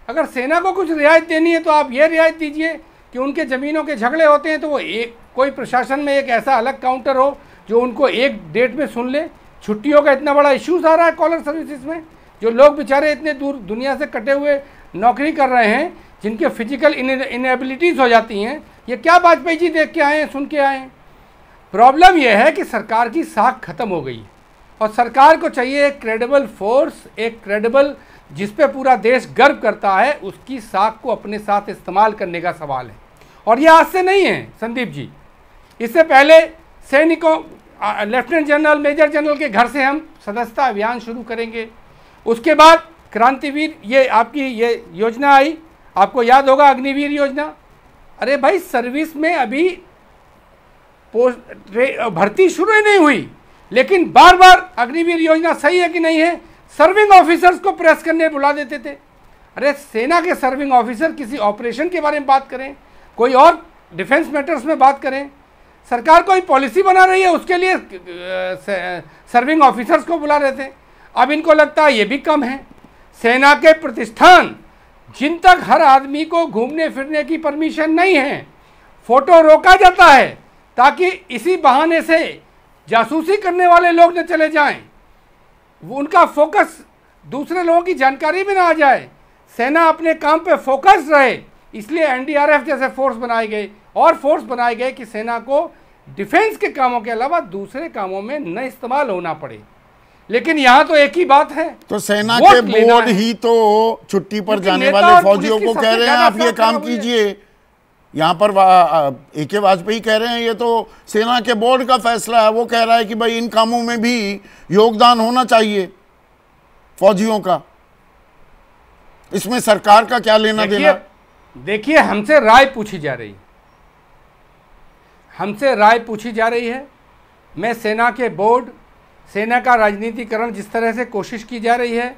[SPEAKER 5] अगर सेना को कुछ रियायत देनी है तो आप ये रियायत दीजिए कि उनके ज़मीनों के झगड़े होते हैं तो वो एक कोई प्रशासन में एक ऐसा अलग काउंटर हो जो उनको एक डेट में सुन ले छुट्टियों का इतना बड़ा इश्यूज आ रहा है कॉलर सर्विसेज में जो लोग बेचारे इतने दूर दुनिया से कटे हुए नौकरी कर रहे हैं जिनके फिजिकल इनएबिलिटीज़ हो जाती हैं ये क्या वाजपेयी जी देख के आए हैं सुन के आए हैं प्रॉब्लम यह है कि सरकार की साख खत्म हो गई है और सरकार को चाहिए एक क्रेडिबल फोर्स एक क्रेडिबल जिस पे पूरा देश गर्व करता है उसकी साख को अपने साथ इस्तेमाल करने का सवाल है और यह आज से नहीं है संदीप जी इससे पहले सैनिकों लेफ्टिनेंट जनरल मेजर जनरल के घर से हम सदस्यता अभियान शुरू करेंगे उसके बाद क्रांतिवीर ये आपकी ये योजना आई आपको याद होगा अग्निवीर योजना अरे भाई सर्विस में अभी पोस्ट भर्ती शुरू ही नहीं हुई लेकिन बार बार अग्निवीर योजना सही है कि नहीं है सर्विंग ऑफिसर्स को प्रेस करने बुला देते थे अरे सेना के सर्विंग ऑफिसर किसी ऑपरेशन के बारे में बात करें कोई और डिफेंस मैटर्स में बात करें सरकार कोई पॉलिसी बना रही है उसके लिए सर्विंग ऑफिसर्स को बुला रहे थे अब इनको लगता है ये भी कम है सेना के प्रतिष्ठान जिन तक हर आदमी को घूमने फिरने की परमिशन नहीं है फोटो रोका जाता है ताकि इसी बहाने से जासूसी करने वाले लोग न चले जाएं वो उनका फोकस दूसरे लोगों की जानकारी में ना आ जाए सेना अपने काम पे फोकस रहे इसलिए एनडीआरएफ जैसे फोर्स बनाए गए और फोर्स बनाए गए कि सेना को डिफेंस के कामों के अलावा दूसरे कामों में न इस्तेमाल होना पड़े लेकिन यहाँ तो एक ही बात है
[SPEAKER 1] तो सेना के बोर्ड ही तो छुट्टी पर जाने वाले फौजियों को कह रहे हैं आप ये काम कीजिए यहाँ पर ए के वाजपेयी कह रहे हैं ये तो सेना के बोर्ड का फैसला है वो कह रहा है कि भाई इन कामों में भी योगदान होना चाहिए फौजियों का इसमें सरकार का क्या लेना देना देखिए हमसे राय पूछी जा रही
[SPEAKER 5] हमसे राय पूछी जा रही है मैं सेना के बोर्ड सेना का राजनीतिकरण जिस तरह से कोशिश की जा रही है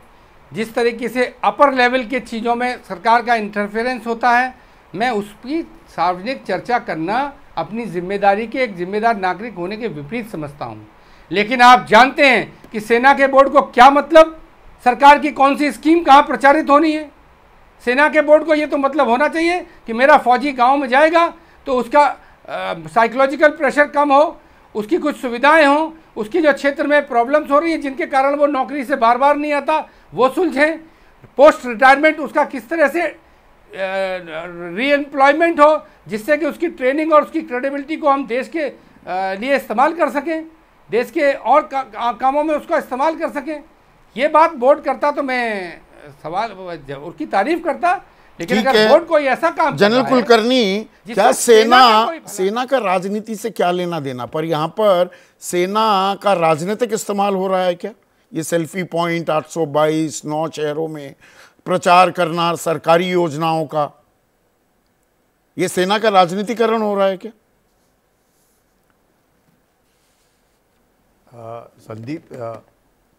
[SPEAKER 5] जिस तरीके से अपर लेवल के चीज़ों में सरकार का इंटरफेरेंस होता है मैं उसकी सार्वजनिक चर्चा करना अपनी जिम्मेदारी के एक जिम्मेदार नागरिक होने के विपरीत समझता हूँ लेकिन आप जानते हैं कि सेना के बोर्ड को क्या मतलब सरकार की कौन सी स्कीम कहाँ प्रचारित होनी है सेना के बोर्ड को ये तो मतलब होना चाहिए कि मेरा फौजी गांव में जाएगा तो उसका साइकोलॉजिकल प्रेशर कम हो उसकी कुछ सुविधाएं हों उसकी जो क्षेत्र में प्रॉब्लम्स हो रही हैं जिनके कारण वो नौकरी से बार बार नहीं आता वो सुलझें पोस्ट रिटायरमेंट उसका किस तरह से रीएम्प्लॉयमेंट हो जिससे कि उसकी ट्रेनिंग और उसकी क्रेडिबिलिटी को हम देश के लिए इस्तेमाल कर सकें देश के और का, का, कामों में उसका इस्तेमाल कर सकें ये बात बोर्ड करता तो मैं सवाल उसकी तारीफ करता लेकिन अगर बोर्ड कोई ऐसा काम जनरल कुलकर्णी
[SPEAKER 1] क्या सेना सेना का राजनीति से क्या लेना देना पर यहाँ पर सेना का राजनीतिक इस्तेमाल हो रहा है क्या ये सेल्फी पॉइंट 822 नौ शहरों में प्रचार करना सरकारी योजनाओं का ये सेना का राजनीतिकरण हो रहा है क्या
[SPEAKER 6] संदीप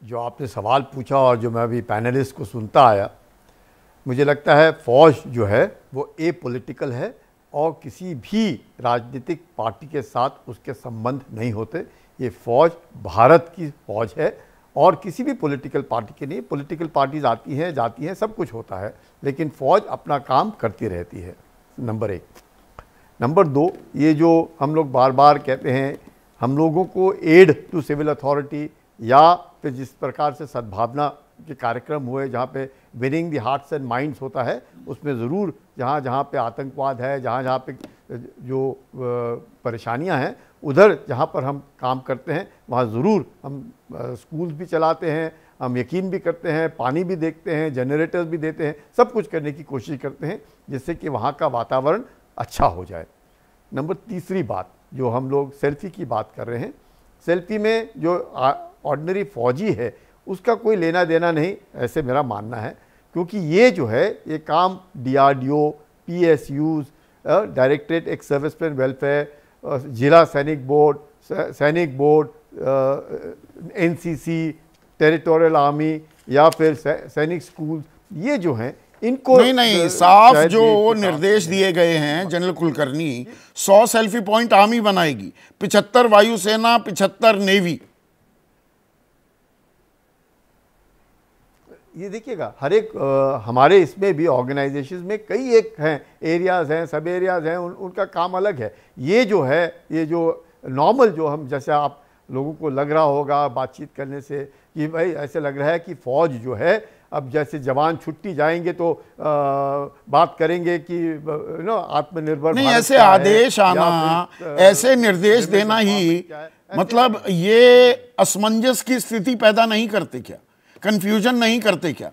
[SPEAKER 6] जो आपने सवाल पूछा और जो मैं अभी पैनलिस्ट को सुनता आया मुझे लगता है फौज जो है वो ए पॉलिटिकल है और किसी भी राजनीतिक पार्टी के साथ उसके संबंध नहीं होते ये फौज भारत की फौज है और किसी भी पॉलिटिकल पार्टी के लिए पॉलिटिकल पार्टीज आती हैं जाती हैं सब कुछ होता है लेकिन फ़ौज अपना काम करती रहती है नंबर एक नंबर दो ये जो हम लोग बार बार कहते हैं हम लोगों को एड टू सिविल अथॉरिटी या फिर जिस प्रकार से सद्भावना के कार्यक्रम हुए जहाँ पे winning the hearts and minds होता है उसमें ज़रूर जहाँ जहाँ पे आतंकवाद है जहाँ जहाँ पे जो परेशानियाँ हैं उधर जहाँ पर हम काम करते हैं वहाँ ज़रूर हम स्कूल भी चलाते हैं हम यकीन भी करते हैं पानी भी देखते हैं जनरेटर्स भी देते हैं सब कुछ करने की कोशिश करते हैं जिससे कि वहाँ का वातावरण अच्छा हो जाए नंबर तीसरी बात जो हम लोग सेल्फी की बात कर रहे हैं सेल्फी में जो ऑर्डनरी फौजी है उसका कोई लेना देना नहीं ऐसे मेरा मानना है क्योंकि ये जो है ये काम D R D O P S use directorate ex service welfare जिला सैनिक बोर्ड सैनिक बोर्ड एनसीसी टेरिटोरियल आर्मी या फिर सैनिक स्कूल ये जो हैं इनको नहीं नहीं साफ जो निर्देश
[SPEAKER 1] दिए गए हैं जनरल कुलकर्णी सौ सेल्फी पॉइंट आर्मी बनाएगी पिछहत्तर वायुसेना पिछहत्तर नेवी
[SPEAKER 6] ये देखिएगा हर एक आ, हमारे इसमें भी ऑर्गेनाइजेशन में कई एक हैं एरियाज़ हैं सब एरियाज़ हैं उन, उनका काम अलग है ये जो है ये जो नॉर्मल जो हम जैसे आप लोगों को लग रहा होगा बातचीत करने से कि भाई ऐसे लग रहा है कि फ़ौज जो है अब जैसे जवान छुट्टी जाएंगे तो आ, बात करेंगे कि नो आत्मनिर्भर नहीं ऐसे आदेश आना
[SPEAKER 1] ऐसे निर्देश देना ही मतलब ये असमंजस की स्थिति पैदा नहीं करते क्या कंफ्यूजन नहीं करते क्या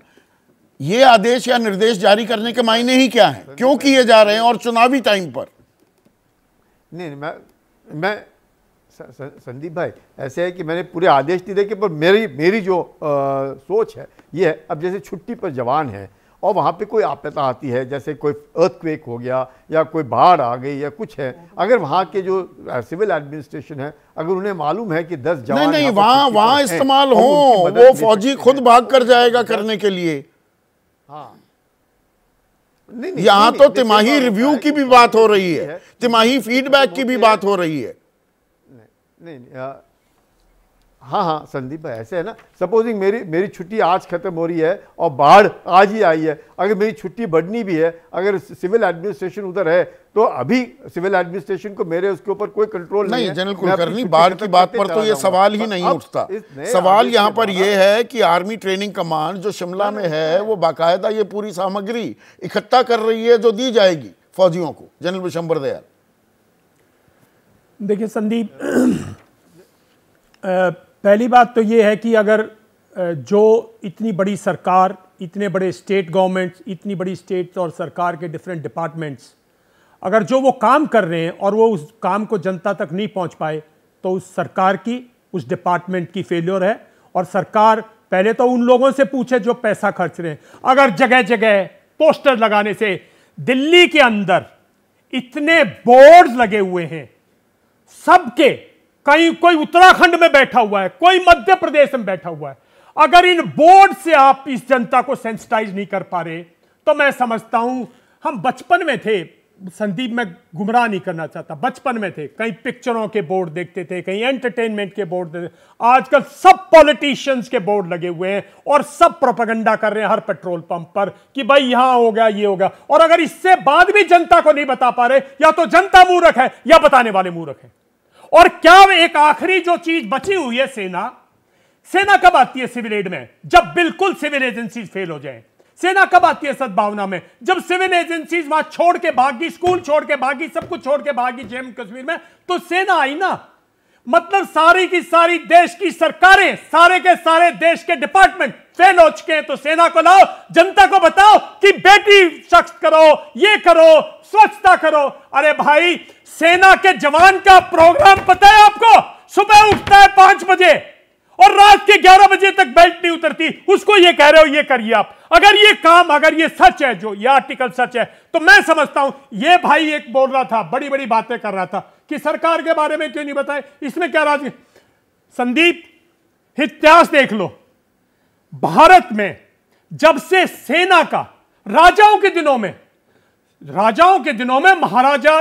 [SPEAKER 1] ये आदेश या निर्देश जारी करने के मायने ही क्या है क्यों किए जा रहे हैं और चुनावी टाइम पर
[SPEAKER 6] नहीं, मैं मैं संदीप भाई ऐसे है कि मैंने पूरे आदेश नहीं देखे पर मेरी मेरी जो आ, सोच है ये है अब जैसे छुट्टी पर जवान है और वहाँ पे कोई आपदा आती है जैसे कोई अर्थक्वेक हो गया या कोई बाढ़ आ गई या कुछ है अगर वहाँ के जो सिविल एडमिनिस्ट्रेशन है अगर उन्हें मालूम है कि दस जवान नहीं नहीं वहाँ वहाँ इस्तेमाल तो हो वो
[SPEAKER 1] फौजी खुद भाग कर जाएगा करने के लिए हाँ यहाँ तो तिमाही रिव्यू की भी बात हो रही है तिमाही
[SPEAKER 6] फीडबैक की भी बात हो रही है नहीं नहीं हाँ हाँ संदीप भाई ऐसे है ना सपोजिंग मेरी मेरी छुट्टी आज खत्म हो रही है और बाढ़ आज ही आई है अगर मेरी छुट्टी बढ़नी भी है अगर सिविल एडमिनिस्ट्रेशन उधर है तो अभी सिविल एडमिनिस्ट्रेशन को मेरे उसके ऊपर कोई कंट्रोल नहीं, नहीं जनरल कुलकर्णी बाढ़ की बात पर तो ये सवाल ही नहीं उठता सवाल यहाँ पर
[SPEAKER 1] यह है कि आर्मी ट्रेनिंग कमांड जो शिमला में है वो बाकायदा ये पूरी सामग्री इकट्ठा कर रही है जो दी जाएगी फौजियों को जनरल विशंबर दयाल
[SPEAKER 7] देखिए संदीप
[SPEAKER 1] पहली बात
[SPEAKER 7] तो ये है कि अगर जो इतनी बड़ी सरकार इतने बड़े स्टेट गवर्नमेंट्स इतनी बड़ी स्टेट्स और सरकार के डिफरेंट डिपार्टमेंट्स अगर जो वो काम कर रहे हैं और वो उस काम को जनता तक नहीं पहुंच पाए तो उस सरकार की उस डिपार्टमेंट की फेल्योर है और सरकार पहले तो उन लोगों से पूछे जो पैसा खर्च रहे हैं अगर जगह जगह पोस्टर लगाने से दिल्ली के अंदर इतने बोर्ड लगे हुए हैं सबके कहीं कोई उत्तराखंड में बैठा हुआ है कोई मध्य प्रदेश में बैठा हुआ है अगर इन बोर्ड से आप इस जनता को सेंसिटाइज नहीं कर पा रहे तो मैं समझता हूं हम बचपन में थे संदीप मैं गुमराह नहीं करना चाहता बचपन में थे कहीं पिक्चरों के बोर्ड देखते थे कहीं एंटरटेनमेंट के बोर्ड देखते आजकल सब पॉलिटिशियंस के बोर्ड लगे हुए हैं और सब प्रोपगंडा कर रहे हैं हर पेट्रोल पंप पर कि भाई यहां हो गया ये होगा और अगर इससे बाद भी जनता को नहीं बता पा रहे या तो जनता मूर्ख है या बताने वाले मूर्ख है और क्या एक आखिरी जो चीज बची हुई है सेना सेना कब आती है सिविल एड में जब बिल्कुल सिविल एजेंसी फेल हो जाए सेना कब आती है सद्भावना में जब सिविल एजेंसी वहां छोड़ के भागी स्कूल छोड़ के भागी सब कुछ छोड़ के भागी जम्मू कश्मीर में तो सेना आई ना मतलब सारी की सारी देश की सरकारें सारे के सारे देश के डिपार्टमेंट चुके हैं तो सेना को लाओ जनता को बताओ कि बेटी सख्त करो ये करो स्वच्छता करो अरे भाई सेना के जवान का प्रोग्राम पता है आपको सुबह उठता है पांच बजे और रात के ग्यारह बजे तक बेल्ट नहीं उतरती उसको ये कह रहे हो ये करिए आप अगर ये काम अगर ये सच है जो ये आर्टिकल सच है तो मैं समझता हूं ये भाई एक बोल रहा था बड़ी बड़ी बातें कर रहा था कि सरकार के बारे में क्यों नहीं बताए इसमें क्या राज संदीप इतिहास देख लो भारत में जब से सेना का राजाओं के दिनों में राजाओं के दिनों में महाराजा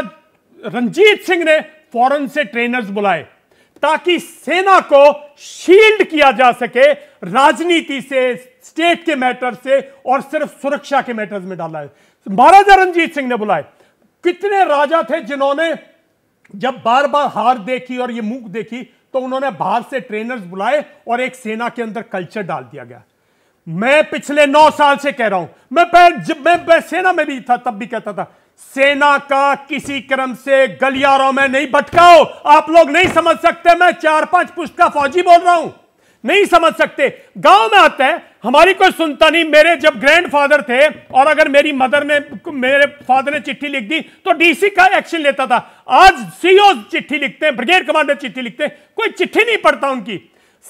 [SPEAKER 7] रंजीत सिंह ने फॉरेन से ट्रेनर्स बुलाए ताकि सेना को शील्ड किया जा सके राजनीति से स्टेट के मैटर से और सिर्फ सुरक्षा के मैटर्स में डाला है महाराजा रंजीत सिंह ने बुलाए कितने राजा थे जिन्होंने जब बार बार हार देखी और ये मुख देखी तो उन्होंने बाहर से ट्रेनर्स बुलाए और एक सेना के अंदर कल्चर डाल दिया गया मैं पिछले नौ साल से कह रहा हूं मैं जब मैं सेना में भी था तब भी कहता था सेना का किसी क्रम से गलियारों में नहीं भटकाओ आप लोग नहीं समझ सकते मैं चार पांच पुस्तक का फौजी बोल रहा हूं नहीं समझ सकते गांव में आता है हमारी कोई सुनता नहीं मेरे जब ग्रैंडफादर थे और अगर मेरी मदर ने मेरे फादर ने चिट्ठी लिख दी तो डीसी का एक्शन लेता था आज सीओ e चिट्ठी लिखते हैं ब्रिगेड कमांडर चिट्ठी लिखते हैं कोई चिट्ठी नहीं पड़ता उनकी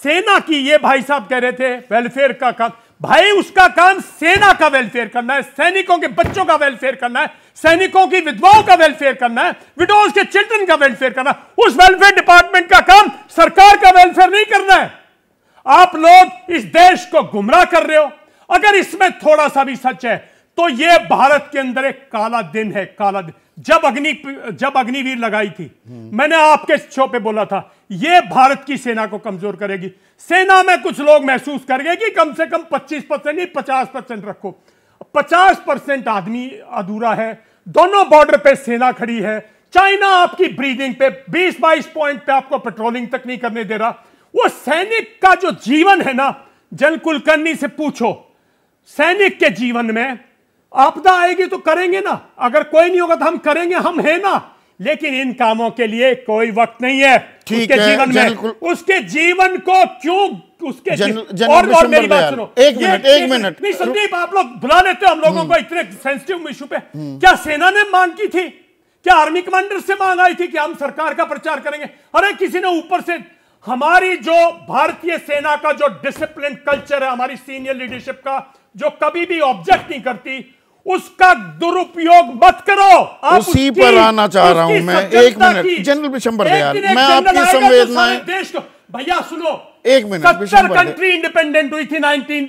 [SPEAKER 7] सेना की ये भाई साहब कह रहे थे वेलफेयर का काम भाई उसका काम सेना का वेलफेयर करना है सैनिकों के बच्चों का वेलफेयर करना है सैनिकों की विधवाओं का वेलफेयर करना है विडोज के चिल्ड्रन का वेलफेयर करना उस वेलफेयर डिपार्टमेंट का काम सरकार का वेलफेयर नहीं करना है आप लोग इस देश को गुमराह कर रहे हो अगर इसमें थोड़ा सा भी सच है तो यह भारत के अंदर एक काला दिन है काला दिन जब अग्नि जब अग्निवीर लगाई थी मैंने आपके शो पे बोला था यह भारत की सेना को कमजोर करेगी सेना में कुछ लोग महसूस कर गए कि कम से कम 25 परसेंट नहीं 50 परसेंट रखो 50 परसेंट आदमी अधूरा है दोनों बॉर्डर पे सेना खड़ी है चाइना आपकी ब्रीदिंग पे 20-22 पॉइंट पे आपको पेट्रोलिंग तक नहीं करने दे रहा वो सैनिक का जो जीवन है ना जल कुलकर्णी से पूछो सैनिक के जीवन में आपदा आएगी तो करेंगे ना अगर कोई नहीं होगा तो हम करेंगे हम है ना लेकिन इन कामों के लिए कोई वक्त नहीं है उसके है, जीवन में उसके जीवन को क्यों उसके जन, जन, और, और मेरी बात सुनो एक मिनट एक मिनट नहीं संदीप आप लोग बुला लेते हो हम लोगों हम्म। को इतने सेंसिटिव इशू पे हम्म। क्या सेना ने मांग की थी क्या आर्मी कमांडर से मांग आई थी कि हम सरकार का प्रचार करेंगे अरे किसी ने ऊपर से हमारी जो भारतीय सेना का जो डिसिप्लिन कल्चर है हमारी सीनियर लीडरशिप का जो कभी भी ऑब्जेक्ट नहीं करती उसका दुरुपयोग मत करो आप उसी पर आना चाह रहा हूं मैं एक मिनट जनरल मैं आपकी तो संवेदना देश को भैया सुनो एक मिनट सत्तर कंट्री इंडिपेंडेंट हुई थी नाइनटीन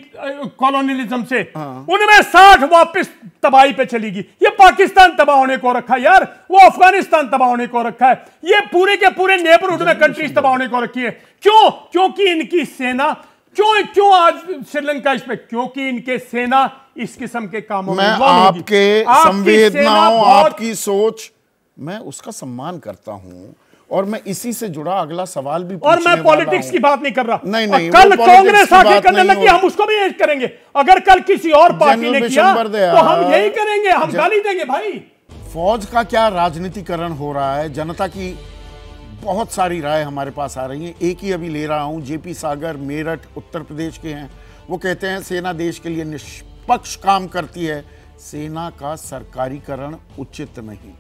[SPEAKER 7] कॉलोनियलिज्म से हाँ। उनमें साठ वापस तबाही पे चली गई ये पाकिस्तान तबाह होने को रखा है यार वो अफगानिस्तान तबाह होने को रखा है ये पूरे के पूरे नेबरहुड में कंट्रीज तबाह होने को रखी है क्यों क्योंकि इनकी सेना क्यों क्यों आज श्रीलंका इस इसमें क्योंकि इनके सेना इस किस्म के काम में आपके संवेदनाओं आपकी
[SPEAKER 1] सोच मैं उसका सम्मान करता हूं और मैं इसी से जुड़ा अगला सवाल भी और मैं पॉलिटिक्स की बात नहीं कर रहा नहीं नहीं कल कांग्रेस आगे करने लगी हम उसको भी करेंगे अगर कल किसी और पार्टी ने किया तो हम यही करेंगे हम गाली देंगे भाई फौज का क्या राजनीतिकरण हो रहा है जनता की बहुत सारी राय हमारे पास आ रही है एक ही अभी ले रहा हूं जेपी सागर मेरठ उत्तर प्रदेश के हैं वो कहते हैं सेना देश के लिए निष्पक्ष काम करती है सेना का सरकारीकरण उचित नहीं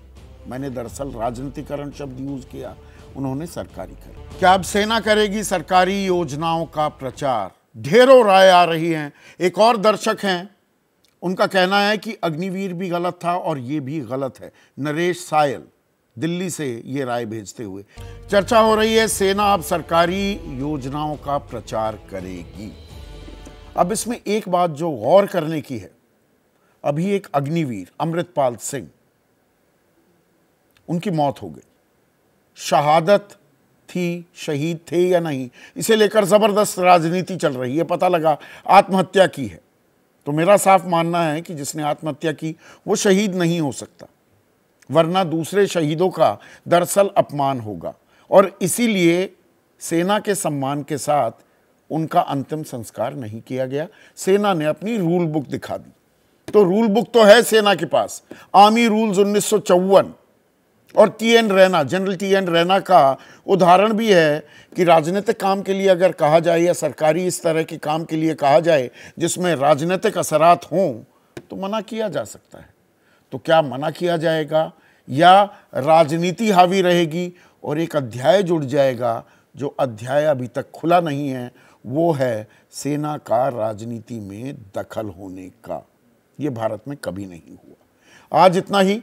[SPEAKER 1] मैंने दरअसल राजनीतिकरण शब्द यूज किया उन्होंने कर क्या अब सेना करेगी सरकारी योजनाओं का प्रचार ढेरों राय आ रही हैं एक और दर्शक हैं उनका कहना है कि अग्निवीर भी गलत था और ये भी गलत है नरेश सायल दिल्ली से ये राय भेजते हुए चर्चा हो रही है सेना अब सरकारी योजनाओं का प्रचार करेगी अब इसमें एक बात जो गौर करने की है अभी एक अग्निवीर अमृतपाल सिंह उनकी मौत हो गई शहादत थी शहीद थे या नहीं इसे लेकर ज़बरदस्त राजनीति चल रही है पता लगा आत्महत्या की है तो मेरा साफ मानना है कि जिसने आत्महत्या की वो शहीद नहीं हो सकता वरना दूसरे शहीदों का दरअसल अपमान होगा और इसीलिए सेना के सम्मान के साथ उनका अंतिम संस्कार नहीं किया गया सेना ने अपनी रूल बुक दिखा दी तो रूल बुक तो है सेना के पास आर्मी रूल्स उन्नीस और टी एन रैना जनरल टी एन रैना का उदाहरण भी है कि राजनीतिक काम के लिए अगर कहा जाए या सरकारी इस तरह के काम के लिए कहा जाए जिसमें राजनीतिक असरात हों तो मना किया जा सकता है तो क्या मना किया जाएगा या राजनीति हावी रहेगी और एक अध्याय जुड़ जाएगा जो अध्याय अभी तक खुला नहीं है वो है सेना का राजनीति में दखल होने का ये भारत में कभी नहीं हुआ आज इतना ही